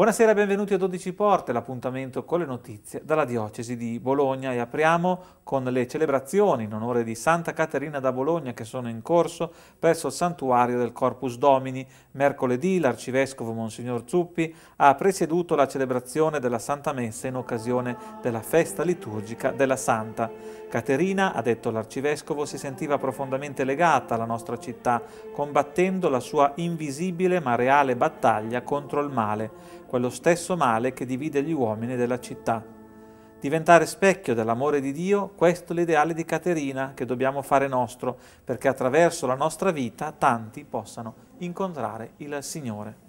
Buonasera e benvenuti a 12 Porte, l'appuntamento con le notizie dalla Diocesi di Bologna e apriamo con le celebrazioni in onore di Santa Caterina da Bologna che sono in corso presso il santuario del Corpus Domini. Mercoledì l'arcivescovo Monsignor Zuppi ha presieduto la celebrazione della Santa Messa in occasione della festa liturgica della Santa. Caterina, ha detto l'arcivescovo, si sentiva profondamente legata alla nostra città, combattendo la sua invisibile ma reale battaglia contro il male quello stesso male che divide gli uomini della città. Diventare specchio dell'amore di Dio, questo è l'ideale di Caterina che dobbiamo fare nostro, perché attraverso la nostra vita tanti possano incontrare il Signore.